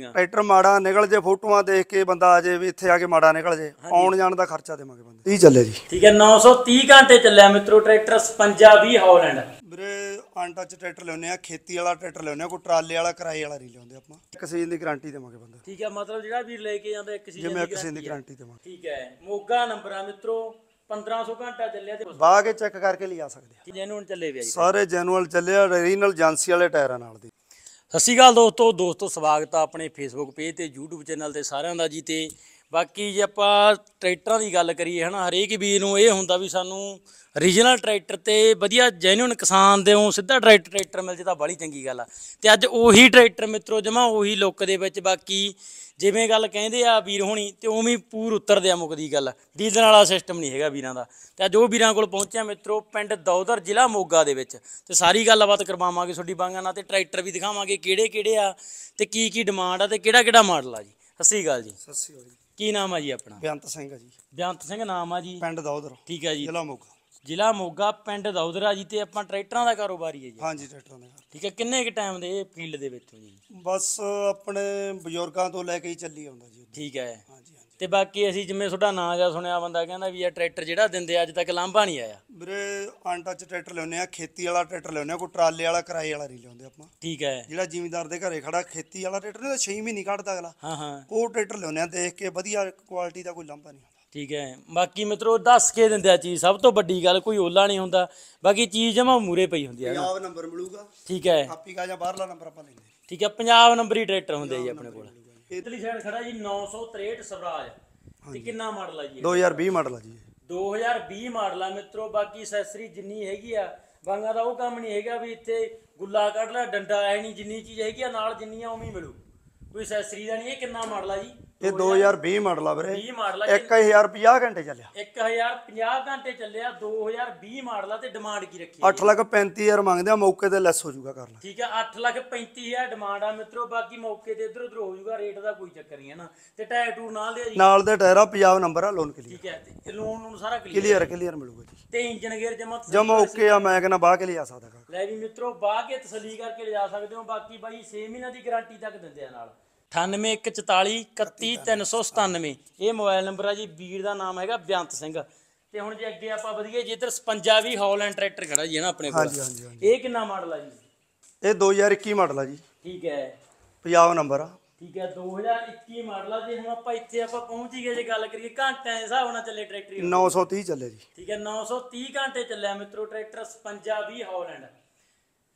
tractor ਮਾੜਾ ਨਿਕਲ ਜੇ ਫੋਟੋਆਂ ਦੇਖ ਕੇ ਬੰਦਾ ਆ ਜੇ ਵੀ ਇੱਥੇ ਆ ਕੇ ਮਾੜਾ ਨਿਕਲ ਜੇ ਆਉਣ ਜਾਣ ਦਾ ਖਰਚਾ ਦੇਵਾਂਗੇ ਬੰਦੇ 30 ਚੱਲੇ ਜੀ ਠੀਕ ਹੈ 930 ਘੰਟੇ ਚੱਲਿਆ ਮਿੱਤਰੋ ਟਰੈਕਟਰ 5520 ਹਾਲੈਂਡ ਵੀਰੇ ਆਂਟਾ ਟਰੈਕਟਰ ਲਿਉਨੇ ਆ ਖੇਤੀ ਵਾਲਾ ਟਰੈਕਟਰ ਲਿਉਨੇ ਆ ਕੋਈ ਟਰਾਲੇ ਵਾਲਾ ਕਿਰਾਏ ਵਾਲਾ ਨਹੀਂ ਲਿਉਂਦੇ ਆਪਾਂ ਇੱਕ ਸੀਜ਼ਨ ਦੀ ਗਾਰੰਟੀ ਦੇਵਾਂਗੇ ਬੰਦਾ ਠੀਕ ਹੈ ਮਤਲਬ ਜਿਹੜਾ ਵੀ ਲੈ ਕੇ ਜਾਂਦਾ ਇੱਕ ਸੀਜ਼ਨ ਇੱਕ ਸੀਜ਼ਨ ਦੀ ਗਾਰੰਟੀ ਦੇਵਾਂਗੇ ਠੀਕ ਹੈ ਮੋਗਾ ਨੰਬਰਾਂ ਮਿੱਤਰੋ 1500 ਘੰਟਾ ਚੱਲਿਆ ਤੇ ਬਾਹ ਕੇ ਚੈੱਕ ਕਰਕੇ ਲਿਆ ਸਕਦੇ ਆ ਜੈਨੂਅਲ ਚੱਲੇ ਵੀ ਆ ਸਾਰੇ ਜੈਨੂਅਲ ਆ ਰੀਨਲ ਏਜੰਸੀ ਵਾਲੇ ਟਾਇਰਾਂ ਨਾਲ ਦੀ ਸਤਿ ਸ਼੍ਰੀ ਅਕਾਲ ਦੋਸਤੋ ਦੋਸਤੋ ਸਵਾਗਤ ਆ ਆਪਣੇ ਫੇਸਬੁੱਕ ਪੇਜ ਤੇ YouTube ਚੈਨਲ ਤੇ ਸਾਰਿਆਂ ਦਾ ਜੀ ਤੇ ਬਾਕੀ ਜੇ ਆਪਾਂ ਟਰੈਕਟਰਾਂ ਦੀ ਗੱਲ ਕਰੀਏ ਹਨਾ ਹਰੇਕ ਵੀਰ ਨੂੰ ਇਹ ਹੁੰਦਾ ਵੀ ਸਾਨੂੰ ਰੀਜਨਲ ਟਰੈਕਟਰ ਤੇ ਵਧੀਆ ਜੈਨੂਨ ਕਿਸਾਨ ਦੇ ਉਹ ਸਿੱਧਾ ਟਰੈਕਟਰ ਟਰੈਕਟਰ ਮਿਲ ਜੇ ਤਾਂ ਬੜੀ ਚੰਗੀ ਗੱਲ ਆ ਤੇ ਅੱਜ ਉਹੀ ਟਰੈਕਟਰ ਮਿੱਤਰੋ ਜਮਾ ਉਹੀ ਲੁੱਕ ਦੇ ਵਿੱਚ ਬਾਕੀ ਜਿਵੇਂ ਗੱਲ ਕਹਿੰਦੇ ਆ ਵੀਰ ਹੋਣੀ ਤੇ ਉਵੇਂ ਪੂਰ ਉਤਰਦੇ ਆ ਮੁਕਦੀ ਗੱਲ ਡੀਜ਼ਲ ਵਾਲਾ ਸਿਸਟਮ ਨਹੀਂ ਹੈਗਾ ਵੀਰਾਂ ਦਾ ਤੇ ਅੱਜ ਉਹ ਵੀਰਾਂ ਕੋਲ ਪਹੁੰਚਿਆ ਮਿੱਤਰੋ ਪਿੰਡ ਦੌਦਰ ਜ਼ਿਲ੍ਹਾ ਮੋਗਾ ਦੇ ਵਿੱਚ ਤੇ ਸਾਰੀ ਗੱਲਬਾਤ ਕਰਵਾਵਾਂਗੇ ਤੁਹਾਡੀ ਬਾਂਗਾਂ ਨਾਲ ਤੇ ਟਰੈਕਟਰ ਵੀ ਦਿਖਾਵਾਂਗੇ ਕਿਹੜੇ ਕਿਹੜੇ ਆ ਤੇ ਕੀ ਕੀ ਡਿਮਾਂਡ ਆ ਤੇ ਕਿਹੜਾ ਕਿਹੜਾ ਮਾਡਲ ਆ ਜੀ ਸਸੀ ਗੱਲ ਜੀ ਸਸੀ ਗੱਲ ਜੀ ਕੀ ਨਾਮ ਆ ਜੀ ਆਪਣਾ ਬਿਆੰਤ ਸਿੰਘ ਆ ਜੀ ਬਿਆੰਤ ਸਿੰਘ ਨਾਮ ਆ ਜੀ ਪਿੰਡ ਦੌਦਰ ਠੀਕ ਆ ਜੀ ਜ਼ਿਲ੍ਹਾ ਮੋਗਾ ਜ਼ਿਲ੍ਹਾ ਮੋਗਾ ਪਿੰਡ ਆ ਜੀ ਤੇ ਆਪਾਂ ਟਰੈਕਟਰਾਂ ਦਾ ਕਾਰੋਬਾਰੀ ਹੈ ਜੀ ਹਾਂਜੀ ਟਰੈਕਟਰਾਂ ਦਾ ਠੀਕ ਹੈ ਕਿੰਨੇ ਕਿ ਟਾਈਮ ਦੇ ਫੀਲਡ ਦੇ ਵਿੱਚ ਹੋ ਜੀ ਬਸ ਆਪਣੇ ਬਜ਼ੁਰਗਾਂ ਤੋਂ ਲੈ ਕੇ ਹੀ ਚੱਲੀ ਆਉਂਦਾ ਜੀ ਠੀਕ ਹੈ ਹਾਂਜੀ ਤੇ ਬਾਕੀ ਅਸੀਂ ਜਿਵੇਂ ਤੁਹਾਡਾ ਨਾਂ ਜਾਂ ਸੁਣਿਆ ਬੰਦਾ ਕਹਿੰਦਾ ਵੀ ਇਹ ਟਰੈਕਟਰ ਜਿਹੜਾ ਦਿੰਦੇ ਆ, ਅੱਜ ਤੱਕ ਲਾਂਭਾ ਨਹੀਂ ਆਇਆ ਵੀਰੇ ਅਨਟੱਚ ਟਰੈਕਟਰ ਲਿਆਉਂਦੇ ਆ ਖੇਤੀ ਵਾਲਾ ਟਰੈਕਟਰ ਲਿਆਉਂਦੇ ਆ ਕੋਈ ਟਰਾਲੇ ਵਾਲਾ ਕਿਰਾਏ ਵਾਲਾ ਨਹੀਂ ਲਿਆਉਂਦੇ ਆਪਾਂ ਠੀਕ ਹੈ ਜਿਹੜਾ ਜ਼ਿਮੀਂਦਾਰ ਦੇ ਘਰੇ ਖੜਾ ਖੇਤੀ ਵਾਲਾ ਟਰੈਕਟਰ ਨੇ ਤਾਂ 6 ਮਹੀਨੇ ਕੱਢਦਾ ਅਗਲਾ ਹਾਂ ਹਾਂ ਉਹ ਟਰੈਕਟਰ ਲਿਆਉਂਦੇ ਆ ਦੇਖ ਕੇ ਵਧੀਆ ਕੁਆਲਿਟੀ ਦਾ ਕੋਈ ਲਾਂਭਾ ਨਹੀਂ ਹੁੰਦਾ ਠੀਕ ਹੈ ਬਾਕੀ ਮਿੱਤਰੋ ਦੱਸ ਕੇ ਦਿੰਦੇ ਆ ਚੀਜ਼ ਸਭ ਤੋਂ ਵੱਡੀ ਗੱਲ ਕੋਈ ਓਲਾ ਨਹੀਂ ਹੁੰਦਾ ਬਾਕੀ ਚੀਜ਼ ਜਮਾ ਮੂਰੇ ਪਈ ਹੁੰਦੀ ਆ ਪੰਜਾਬ ਨੰਬਰ ਮਿਲੂਗਾ ਠੀਕ ਹੈ ਆਪੀ ਕਾ ਜਾਂ ਬਾਹਰਲਾ ਨੰਬਰ ਆਪਾਂ ਲੈਂਦੇ ਠੀਕ ਹੈ ਪੰਜਾਬ ਨੰਬਰੀ ਟਰੈਕਟਰ ਹੁੰਦੇ ਆ ਜੀ ਆਪਣੇ ਕੋਲ ਇਧਰਲੀ ਸਾਈਡ ਖੜਾ ਜੀ 963 ਸਵਰਾਜ ਤੇ ਕਿੰਨਾ ਮਾਡਲ ਆ ਜੀ 2020 ਮਾਡਲ ਆ ਜੀ 2020 ਮਾਡਲ ਆ ਮਿੱਤਰੋ ਬਾਕੀ ਅਸੈਸਰੀ ਜਿੰਨੀ ਹੈਗੀ ਆ ਵਾਂਗਾ ਦਾ ਉਹ ਕੰਮ ਨਹੀਂ ਹੈਗਾ ਵੀ ਇੱਥੇ ਗੁੱਲਾ ਕੱਢ ਲੈ ਡੰਡਾ ਐ ਨਹੀਂ ਜਿੰਨੀ ਚੀਜ਼ ਹੈਗੀ ਆ ਨਾਲ ਜਿੰਨੀਆਂ ਉਮੀ ਮਿਲੂ ਕੋਈ ਅਸੈਸਰੀ ਦਾ ਨਹੀਂ ਇਹ ਕਿੰਨਾ ਮਾਡਲ ਆ ਜੀ ਇਹ 2020 ਮਾਡਲ ਆ ਵੀਰੇ 20 ਮਾਡਲ ਆ 1050 ਘੰਟੇ ਚੱਲਿਆ 1050 ਘੰਟੇ ਚੱਲਿਆ 2020 ਮਾਡਲ ਆ ਤੇ ਡਿਮਾਂਡ ਕੀ ਰੱਖੀ 8 ਲੱਖ 35000 ਮੰਗਦੇ ਆ ਮੌਕੇ ਤੇ ਲੈਸ ਹੋ ਜਾਊਗਾ ਕਰ ਲੈ ਠੀਕ ਆ 8 ਲੱਖ 35000 ਡਿਮਾਂਡ ਆ ਮਿੱਤਰੋ ਬਾਕੀ ਮੌਕੇ ਤੇ ਇਧਰ ਉਧਰ ਹੋ ਜਾਊਗਾ ਰੇਟ ਦਾ ਕੋਈ ਚੱਕਰ ਨਹੀਂ ਹੈ ਨਾ ਤੇ ਟਾਇਰ ਟੂਰ ਨਾਲ ਦੇ ਜੀ ਨਾਲ ਦੇ ਟਾਇਰ ਆ ਪੰਜਾਬ ਨੰਬਰ ਆ ਲੋਨ ਕਲੀਅਰ ਠੀਕ ਹੈ ਤੇ ਲੋਨ ਨੂੰ ਸਾਰਾ ਕਲੀਅਰ ਕਲੀਅਰ ਮਿਲੂਗਾ ਜੀ ਤੇ ਇੰਜਨ ਗੇਅਰ ਜਮਾ ਜਮਾ ਓਕੇ ਆ ਮੈਂ ਕਹਿੰਦਾ ਬਾਹ ਕੇ ਲਿਆ ਸਕਦਾ ਲੈ ਵੀ ਮਿੱਤਰੋ ਬਾਹ ਕੇ ਤਸਲੀ ਕਰਕੇ ਲਿਆ ਸਕਦੇ ਹੋ ਬਾਕੀ ਬਾਈ 6 ਮਹੀਨਾ ਦੀ ਗਾਰੰਟੀ ਤੱਕ ਦਿੰਦੇ ਆ ਨਾਲ 9814431397 ਇਹ ਮੋਬਾਈਲ ਨੰਬਰ ਆ ਜੀ ਵੀਰ ਦਾ ਨਾਮ ਹੈਗਾ ਬਿਆੰਤ ਸਿੰਘ ਤੇ ਹੁਣ ਜੇ ਅੱਗੇ ਆਪਾਂ ਵਧੀਏ ਜੇ ਇਧਰ ਸਪੰਜਾ ਵੀ ਹੌਲੈਂਡ ਟਰੈਕਟਰ ਖੜਾ ਜੀ ਹੈ ਨਾ ਆਪਣੇ ਕੋਲ ਹਾਂਜੀ ਹਾਂਜੀ ਹਾਂਜੀ ਇਹ ਕਿੰਨਾ ਮਾਡਲ ਆ ਜੀ ਇਹ 2021 ਮਾਡਲ ਆ ਜੀ ਠੀਕ ਹੈ ਪੰਜਾਬ ਨੰਬਰ ਆ ਠੀਕ ਹੈ 2021 ਮਾਡਲ ਆ ਜੇ ਹੁਣ ਆਪਾਂ ਇੱਥੇ ਆਪਾਂ ਪਹੁੰਚ ਹੀ ਗਏ ਜੇ ਗੱਲ ਕਰੀਏ ਘੰਟਿਆਂ ਦੇ ਹਿਸਾਬ ਨਾਲ ਚੱਲੇ ਟਰੈਕਟਰ 930 ਚੱਲੇ ਜੀ ਠੀਕ ਹੈ 930 ਘੰਟੇ ਚੱਲਿਆ ਮਿੱਤਰੋ ਟਰੈਕਟਰ 55 ਵੀ ਹੌਲੈਂਡ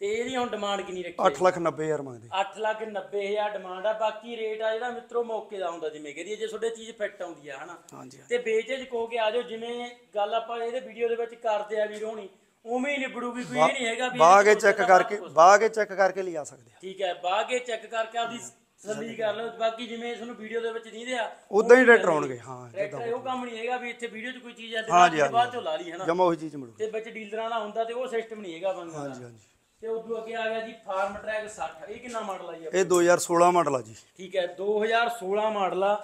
ਤੇ ਇਹਦੀ ਹੁਣ ਡਿਮਾਂਡ ਕਿੰਨੀ ਰੱਖੀ 8,90,000 ਮੰਗਦੇ 8,90,000 ਡਿਮਾਂਡ ਆ ਬਾਕੀ ਰੇਟ ਆ ਜਿਹੜਾ ਮਿੱਤਰੋ ਮੌਕੇ ਦਾ ਹੁੰਦਾ ਜਿਵੇਂ ਕਹਿੰਦੀ ਜੇ ਤੁਹਾਡੇ ਚੀਜ਼ ਫਿੱਟ ਆਉਂਦੀ ਆ ਹਨਾ ਤੇ ਬੇਚੇਜ ਕੋ ਕੇ ਆਜੋ ਜਿਵੇਂ ਗੱਲ ਆਪਾਂ ਇਹਦੇ ਵੀਡੀਓ ਦੇ ਵਿੱਚ ਕਰਦੇ ਆ ਵੀਰ ਹੋਣੀ ਉਵੇਂ ਹੀ ਨਿਬੜੂਗੀ ਕੋਈ ਇਹ ਨਹੀਂ ਹੈਗਾ ਵੀ ਬਾਗੇ ਚੈੱਕ ਕਰਕੇ ਬਾਗੇ ਚੈੱਕ ਕਰਕੇ ਲਿਆ ਸਕਦੇ ਆ ਠੀਕ ਹੈ ਬਾਗੇ ਚੈੱਕ ਕਰਕੇ ਆਪਦੀ ਸੱਲੀ ਕਰ ਲਓ ਬਾਕੀ ਜਿਵੇਂ ਤੁਹਾਨੂੰ ਵੀਡੀਓ ਦੇ ਵਿੱਚ ਨਹੀਂ ਦਿਆ ਉਦਾਂ ਹੀ ਰੈਟਰ ਆਉਣਗੇ ਹਾਂ ਰੈਟਰ ਉਹ ਕੰਮ ਨਹੀਂ ਹੈਗਾ ਵੀ ਇੱਥੇ ਵੀਡੀਓ 'ਚ ਕੋਈ ਚੀਜ਼ ਆ ਤੇ ਬਾਅਦ ਚੋਂ ਲਾ ਲਈ ਹਨਾ ਜਮਾ ਉਹੀ ਚੀਜ਼ ਮਿਲੂਗੀ ਤੇ ਵਿੱਚ ਡੀਲਰਾਂ ਦਾ ਹੁੰਦਾ ਤੇ ਉਹ ਸਿਸਟਮ ਨਹੀਂ ਹੈਗਾ ਬੰਦਾ ਹਾਂਜੀ ਹਾਂਜੀ ਤੇ ਉਦੋਂ ਅੱਗੇ ਆ ਗਿਆ ਜੀ ਫਾਰਮ ਟਰੈਕ 60 ਇਹ ਕਿੰਨਾ ਮਾਡਲ ਆ ਜੀ ਇਹ 2016 ਮਾਡਲ ਆ ਜੀ ਠੀਕ ਹੈ 2016 ਮਾਡਲ ਆ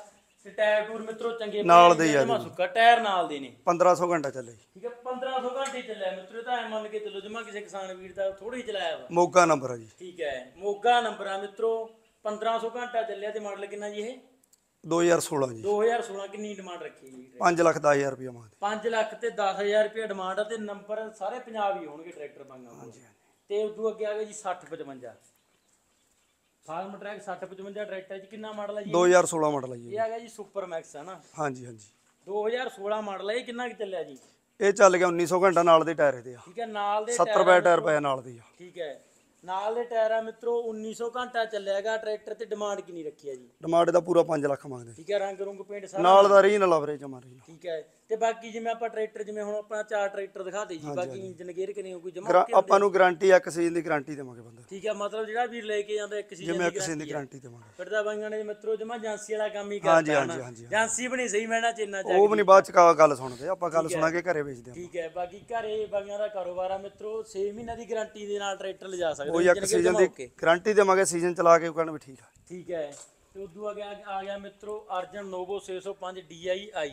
ਤੇ ਟਾਇਰ ਟੂਰ ਮਿੱਤਰੋ ਚੰਗੇ ਨਾਲ ਦੇ ਆ ਜੀ ਸੁੱਕਾ ਟਾਇਰ ਨਾਲ ਦੇ ਨੇ 1500 ਘੰਟਾ ਚੱਲੇ ਠੀਕ ਹੈ 1500 ਘੰਟੇ ਚੱਲੇ ਮਿੱਤਰੋ ਤਾਂ ਐ ਮੰਨ ਕੇ ਚੱਲੋ ਜਮਾ ਕਿਸੇ ਕਿਸਾਨ ਵੀਰ ਦਾ ਥੋੜੀ ਚਲਾਇਆ ਵਾ ਮੋਗਾ ਨੰਬਰ ਆ ਜੀ ਠੀਕ ਹੈ ਮੋਗਾ ਨੰਬਰ ਆ ਮਿੱਤਰੋ 1500 ਘੰਟਾ ਚੱਲਿਆ ਤੇ ਮਾਡਲ ਕਿੰਨਾ ਜੀ ਇਹ 2016 ਜੀ 2016 ਕਿੰਨੀ ਡਿਮਾਂਡ ਰੱਖੀ ਜੀ 5 ਲੱਖ 10000 ਰੁਪਏ ਮਾਂ 5 ਲੱਖ ਤੇ 10000 ਰੁਪਏ ਡਿਮਾਂਡ ਆ ਤੇ ਨੰਬਰ ਸਾਰੇ ਪੰਜਾਬ ਹੀ ਹੋਣਗੇ ਟਰੈਕਟਰ ਬੰਗਾ ਹਾਂਜੀ ਤੇ ਉਦੋਂ ਅੱਗੇ ਆ ਗਿਆ ਜੀ 6055 ਫਾਰਮ ਟਰੈਕ 6055 ਟਰੈਕਟਰ ਜੀ ਕਿੰਨਾ ਮਾਡਲ ਹੈ ਜੀ 2016 ਮਾਡਲ ਹੈ ਜੀ ਇਹ ਆ ਗਿਆ ਜੀ ਸੁਪਰ ਮੈਕਸ ਹੈ ਨਾ ਹਾਂਜੀ ਹਾਂਜੀ 2016 ਮਾਡਲ ਹੈ ਇਹ ਕਿੰਨਾ ਕਿ ਚੱਲਿਆ ਜੀ ਇਹ ਚੱਲ ਗਿਆ 1900 ਘੰਟਾ ਨਾਲ ਦੇ ਟਾਇਰ ਇਹਦੇ ਆ ਠੀਕ ਹੈ ਨਾਲ ਦੇ 70 ਬੈ ਟਾਇਰ ਪਿਆ ਨਾਲ ਦੇ ਆ ਠੀਕ ਹੈ ਨਾਲ ਦੇ ਟਾਇਰਾਂ ਮਿੱਤਰੋ 1900 ਘੰਟਾ ਚੱਲਿਆਗਾ ਟਰੈਕਟਰ ਤੇ ਡਿਮਾਂਡ ਕਿੰਨੀ ਰੱਖੀ ਹੈ ਜੀ ਡਿਮਾਂਡ ਦਾ ਪੂਰਾ 5 ਲੱਖ ਮੰਗਦੇ ਠੀਕ ਹੈ ਰੰਗ ਰੁੰਗ ਪੇਂਟ ਸਾਰਾ ਨਾਲ ਦਾ ਰੀਨ ਲਵਰੇਜ ਮਾਰੀ ਠੀਕ ਹੈ ਤੇ ਬਾਕੀ ਜਿਵੇਂ ਆਪਾਂ ਟਰੈਕਟਰ ਜਿਵੇਂ ਹੁਣ ਆਪਣਾ ਚਾਰ ਟਰੈਕਟਰ ਦਿਖਾ ਦੇ ਜੀ ਬਾਕੀ ਇੰਜਨ ਗੇਅਰ ਕਿਨੇ ਕੋਈ ਜਮਾ ਆਪਾਂ ਨੂੰ ਗਾਰੰਟੀ ਆ ਕਿਸੇ ਦੀ ਗਾਰੰਟੀ ਦੇਵਾਂਗੇ ਬੰਦਾ ਠੀਕ ਹੈ ਮਤਲਬ ਜਿਹੜਾ ਵੀਰ ਲੈ ਕੇ ਜਾਂਦਾ ਇੱਕ ਸੀ ਜਿਵੇਂ ਇੱਕ ਦੀ ਗਾਰੰਟੀ ਦੇਵਾਂਗੇ ਫਿਰ ਤਾਂ ਬਾਈਆਂ ਨੇ ਮਿੱਤਰੋ ਜਮਾ ਏਜੰਸੀ ਵਾਲਾ ਕੰਮ ਹੀ ਕਰਦਾ ਹਾਂ ਹਾਂਜੀ ਏਜੰਸੀ ਬਣੀ ਸਹੀ ਮੈਣਾ ਚ ਇੰਨਾ ਚਾਹੀਦਾ ਉਹ ਵੀ ਨਹੀਂ ਬਾਅਦ ਚ ਕਾ ਗੱਲ ਸੁਣਦੇ ਆਪਾਂ ਗੱਲ ਸੁਣਾ ਕੇ ਘਰੇ ਵੇਚਦੇ ਆ ਠੀਕ ਹੈ ਬਾਕੀ ਘਰੇ ਬਾਈਆਂ ਦਾ ਕਾਰੋਬਾਰ ਆ ਮਿੱਤਰੋ 6 ਮਹੀਨਾ ਦੀ ਗਾਰੰਟੀ ਦੇ ਨਾਲ ਟਰੈਕਟਰ ਲਿਜਾ ਸਕਦੇ ਕੋਈ ਇੱਕ ਸੀਜ਼ਨ ਦੀ ਗਾਰੰਟੀ ਦੇਵਾਂਗੇ ਸੀਜ਼ਨ ਚਲਾ ਕੇ ਕਹਿੰਦੇ ਵੀ ਠੀਕ ਆ ਠੀਕ ਹੈ ਤੇ ਉਦੋਂ ਆ ਗਿਆ ਆ ਗਿਆ ਮਿੱਤਰੋ ਅਰਜਨ ਨੋਵੋ 605 DII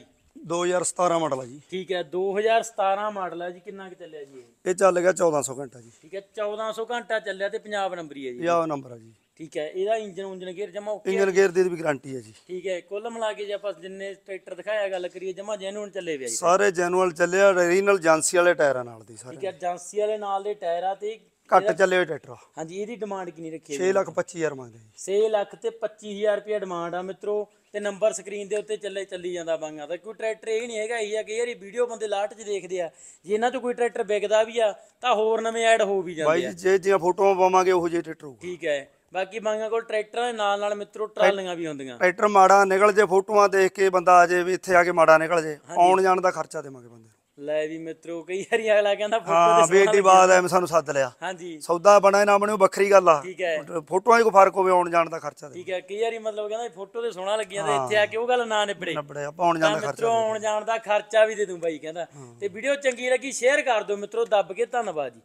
2017 ਮਾਡਲ ਆ ਜੀ ਠੀਕ ਹੈ 2017 ਮਾਡਲ ਆ ਜੀ ਕਿੰਨਾ ਕਿ ਚੱਲਿਆ ਜੀ ਇਹ ਇਹ ਚੱਲ ਗਿਆ 1400 ਘੰਟਾ ਜੀ ਠੀਕ ਹੈ 1400 ਘੰਟਾ ਚੱਲਿਆ ਤੇ ਪੰਜਾਬ ਨੰਬਰੀ ਹੈ ਜੀ ਪੰਜਾਬ ਨੰਬਰ ਆ ਜੀ ਠੀਕ ਹੈ ਇਹਦਾ ਇੰਜਨ ਉਂਜਨ ਗੇਅਰ ਜਮਾ ਓਕੇ ਇੰਜਨ ਗੇਅਰ ਦੀ ਵੀ ਗਾਰੰਟੀ ਹੈ ਜੀ ਠੀਕ ਹੈ ਕੁੱਲ ਮਿਲਾ ਕੇ ਜੇ ਆਪਾਂ ਜਿੰਨੇ ਟਰੈਕਟਰ ਦਿਖਾਇਆ ਗੱਲ ਕਰੀਏ ਜਮਾ ਜੈਨੂਅਲ ਚੱਲੇ ਆ ਜੀ ਸਾਰੇ ਜੈਨੂਅਲ ਆ ਓਰੀਜਨਲ ਏਜੰਸੀ ਵਾਲੇ ਟਾਇਰਾਂ ਨਾਲ ਦੀ ਸਾਰੇ ਠੀਕ ਹੈ ਏਜੰਸੀ ਵਾਲੇ ਨਾਲ ਦੇ ਟਾਇਰਾਂ ਤੇ ਘੱਟ ਚੱਲੇ ਹੋਏ ਟਰੈਕਟਰ ਹਾਂਜੀ ਇਹਦੀ ਡਿਮਾਂਡ ਕਿੰਨੀ ਰੱਖੀ 6 ਹੈ ਲੱਖ ਮੰਗਦੇ ਜੀ 6 ਲੱਖ ਤੇ 25000 ਰੁਪਏ ਡਿਮਾਂਡ ਆ ਮਿੱਤਰੋ ਤੇ ਨੰਬਰ ਸਕਰੀਨ ਦੇ ਉੱਤੇ ਚੱਲੇ ਚੱਲੀ ਜਾਂਦਾ ਬੰਗਾ ਦਾ ਕੋਈ ਟਰੈਕਟਰ ਇਹ ਨਹੀਂ ਹੈਗਾ ਇਹ ਆ ਕਿ ਯਾਰੀ ਵੀਡੀਓ ਬੰਦੇ ਲਾਟ 'ਚ ਦੇਖਦੇ ਆ ਜੇ ਇਹਨਾਂ 'ਚ ਕੋਈ ਟਰੈਕਟਰ ਵਿਕਦਾ ਵੀ ਆ ਤਾਂ ਹੋਰ ਨਵੇਂ ਐਡ ਹੋ ਵੀ ਜਾਂਦੇ ਬਾਈ ਆ ਬਾਈ ਜੇ ਜਿਹੀਆਂ ਫੋਟੋਆਂ ਪਾਵਾਂਗੇ ਉਹੋ ਜਿਹੇ ਟਰੈਕਟਰ ਠੀਕ ਹੈ ਬਾਕੀ ਬੰਗਾ ਕੋਲ ਟਰੈਕਟਰਾਂ ਦੇ ਨਾਲ ਨਾਲ ਮਿੱਤਰੋ ਟਰਾਲੀਆਂ ਵੀ ਹੁੰਦੀਆਂ ਟਰੈਕਟਰ ਮਾੜਾ ਨਿਕਲ ਜੇ ਫੋਟੋਆਂ ਦੇਖ ਕੇ ਬੰਦਾ ਆ ਜੇ ਵੀ ਇੱਥੇ ਆ ਕੇ ਮਾੜਾ ਨਿਕਲ ਜੇ ਆਉਣ ਜਾਣ ਦਾ ਖਰਚਾ ਦੇਵਾਂਗੇ ਬੰਦੇ ਲੈ ਵੀ ਮਿੱਤਰੋ ਕਈ ਵਾਰੀ ਅਗਲਾ ਕਹਿੰਦਾ ਫੋਟੋ ਹਾਂ ਵੀ ਏਡੀ ਬਾਤ ਐ ਸਾਨੂੰ ਸੱਦ ਲਿਆ ਹਾਂਜੀ ਸੌਦਾ ਬਣਾ ਨਾ ਬਣਿਓ ਵੱਖਰੀ ਗੱਲ ਆ ਠੀਕ ਹੈ ਫੋਟੋਆਂ 'ਚ ਕੋ ਫਰਕ ਹੋਵੇ ਆਉਣ ਜਾਣ ਦਾ ਖਰਚਾ ਠੀਕ ਹੈ ਕਈ ਵਾਰੀ ਮਤਲਬ ਕਹਿੰਦਾ ਫੋਟੋ ਤੇ ਸੋਹਣਾ ਲੱਗਿਆ ਤੇ ਇੱਥੇ ਆ ਕੇ ਉਹ ਗੱਲ ਨਾ ਨਿਬੜੇ ਨਿਬੜੇ ਆਪਾਂ ਆਉਣ ਜਾਣ ਦਾ ਖਰਚਾ ਮਿੱਤਰੋ ਆਉਣ ਜਾਣ ਦਾ ਖਰਚਾ ਵੀ ਦੇ ਦੂੰ ਬਾਈ ਕਹਿੰਦਾ ਤੇ ਵੀਡੀਓ ਚੰਗੀ ਲੱਗੀ ਸ਼ੇਅਰ ਕਰ ਦਿਓ ਮਿੱਤਰੋ ਦੱਬ ਕੇ ਧੰਨਵਾਦ ਜੀ